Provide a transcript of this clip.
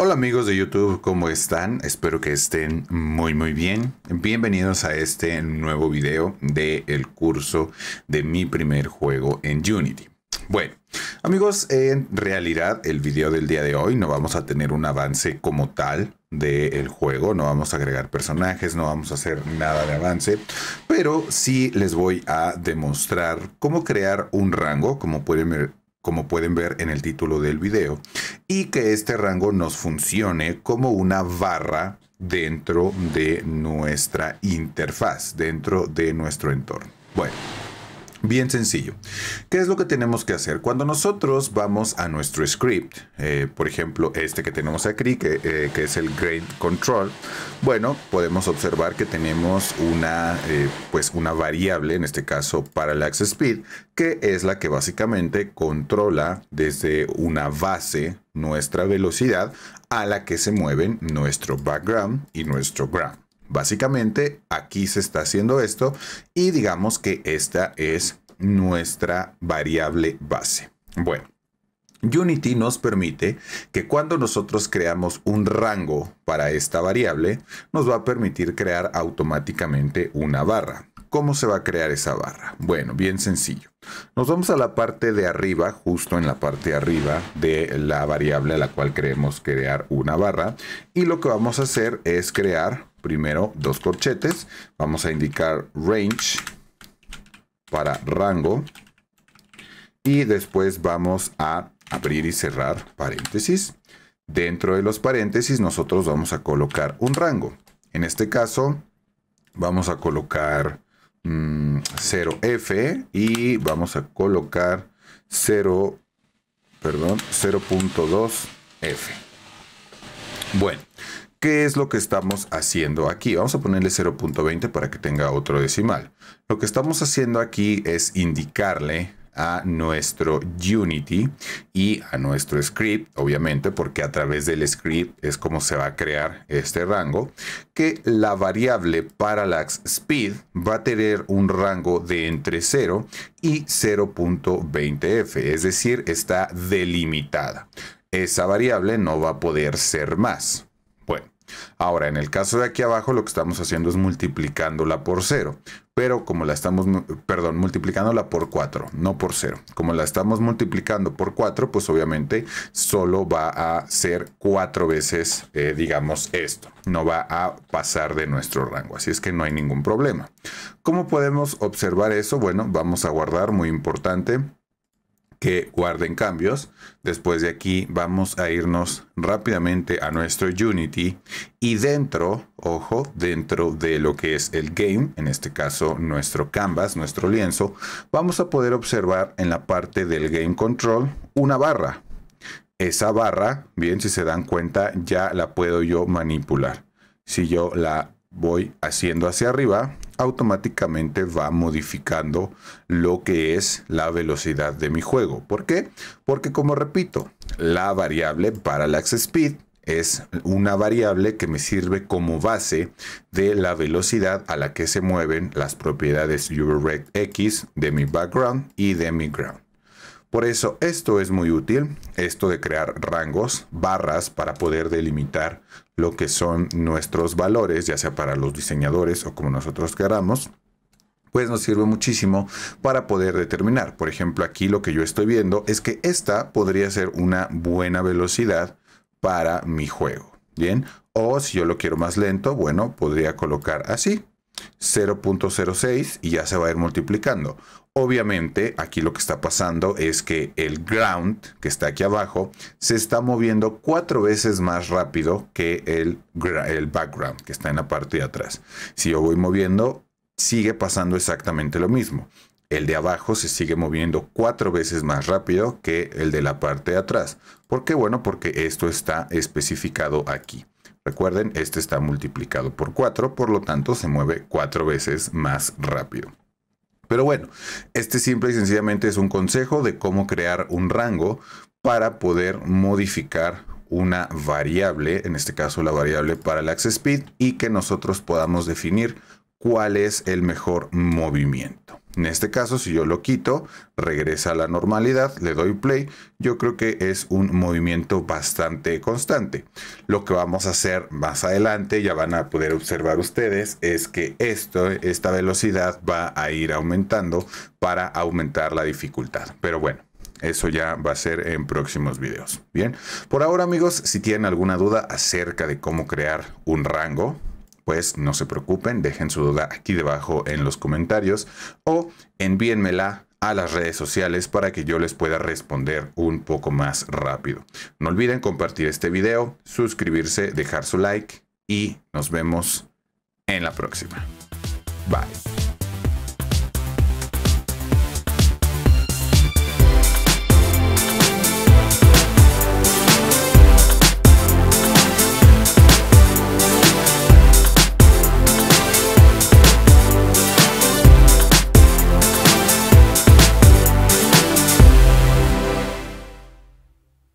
Hola amigos de YouTube, ¿cómo están? Espero que estén muy muy bien. Bienvenidos a este nuevo video del curso de mi primer juego en Unity. Bueno, amigos, en realidad el video del día de hoy no vamos a tener un avance como tal del juego, no vamos a agregar personajes, no vamos a hacer nada de avance, pero sí les voy a demostrar cómo crear un rango, como pueden ver, como pueden ver en el título del video, y que este rango nos funcione como una barra dentro de nuestra interfaz, dentro de nuestro entorno. Bueno. Bien sencillo. ¿Qué es lo que tenemos que hacer? Cuando nosotros vamos a nuestro script, eh, por ejemplo, este que tenemos aquí, que, eh, es el grade Control, bueno, podemos observar que tenemos una, eh, pues una variable, en este caso para Parallax Speed, que es la que básicamente controla desde una base nuestra velocidad a la que se mueven nuestro background y nuestro ground. Básicamente, aquí se está haciendo esto y digamos que esta es nuestra variable base. Bueno, Unity nos permite que cuando nosotros creamos un rango para esta variable, nos va a permitir crear automáticamente una barra. ¿Cómo se va a crear esa barra? Bueno, bien sencillo. Nos vamos a la parte de arriba, justo en la parte de arriba de la variable a la cual queremos crear una barra. Y lo que vamos a hacer es crear primero dos corchetes. Vamos a indicar range para rango. Y después vamos a abrir y cerrar paréntesis. Dentro de los paréntesis nosotros vamos a colocar un rango. En este caso vamos a colocar 0F mm, y vamos a colocar 0, perdón, 0.2F. Bueno, ¿Qué es lo que estamos haciendo aquí? Vamos a ponerle 0.20 para que tenga otro decimal. Lo que estamos haciendo aquí es indicarle a nuestro Unity y a nuestro script, obviamente, porque a través del script es como se va a crear este rango, que la variable parallax speed va a tener un rango de entre 0 y 0.20f, es decir, está delimitada. Esa variable no va a poder ser más. Ahora, en el caso de aquí abajo, lo que estamos haciendo es multiplicándola por 0, pero como la estamos, perdón, multiplicándola por 4, no por 0. Como la estamos multiplicando por 4, pues obviamente solo va a ser 4 veces, eh, digamos, esto. No va a pasar de nuestro rango, así es que no hay ningún problema. ¿Cómo podemos observar eso? Bueno, vamos a guardar, muy importante que guarden cambios. Después de aquí vamos a irnos rápidamente a nuestro Unity y dentro, ojo, dentro de lo que es el game, en este caso nuestro canvas, nuestro lienzo, vamos a poder observar en la parte del game control una barra. Esa barra, bien, si se dan cuenta, ya la puedo yo manipular. Si yo la voy haciendo hacia arriba, automáticamente va modificando lo que es la velocidad de mi juego. ¿Por qué? Porque como repito, la variable para parallax speed es una variable que me sirve como base de la velocidad a la que se mueven las propiedades x de mi background y de mi ground. Por eso esto es muy útil, esto de crear rangos, barras para poder delimitar lo que son nuestros valores, ya sea para los diseñadores o como nosotros queramos pues nos sirve muchísimo para poder determinar. Por ejemplo, aquí lo que yo estoy viendo es que esta podría ser una buena velocidad para mi juego. Bien, o si yo lo quiero más lento, bueno, podría colocar así, 0.06 y ya se va a ir multiplicando. Obviamente, aquí lo que está pasando es que el ground, que está aquí abajo, se está moviendo cuatro veces más rápido que el, background, que está en la parte de atrás. Si yo voy moviendo, sigue pasando exactamente lo mismo. El de abajo se sigue moviendo cuatro veces más rápido que el de la parte de atrás. ¿Por qué? Bueno, porque esto está especificado aquí. Recuerden, este está multiplicado por 4, por lo tanto se mueve 4 veces más rápido. Pero bueno, este simple y sencillamente es un consejo de cómo crear un rango para poder modificar una variable, en este caso la variable para el access speed, y que nosotros podamos definir cuál es el mejor movimiento. En este caso, si yo lo quito, regresa a la normalidad, le doy play, yo creo que es un movimiento bastante constante. Lo que vamos a hacer más adelante, ya van a poder observar ustedes, es que esto, esta velocidad va a ir aumentando para aumentar la dificultad. Pero bueno. Eso ya va a ser en próximos videos. Bien, por ahora amigos, si tienen alguna duda acerca de cómo crear un rango, pues no se preocupen, dejen su duda aquí debajo en los comentarios o envíenmela a las redes sociales para que yo les pueda responder un poco más rápido. No olviden compartir este video, suscribirse, dejar su like y nos vemos en la próxima. Bye.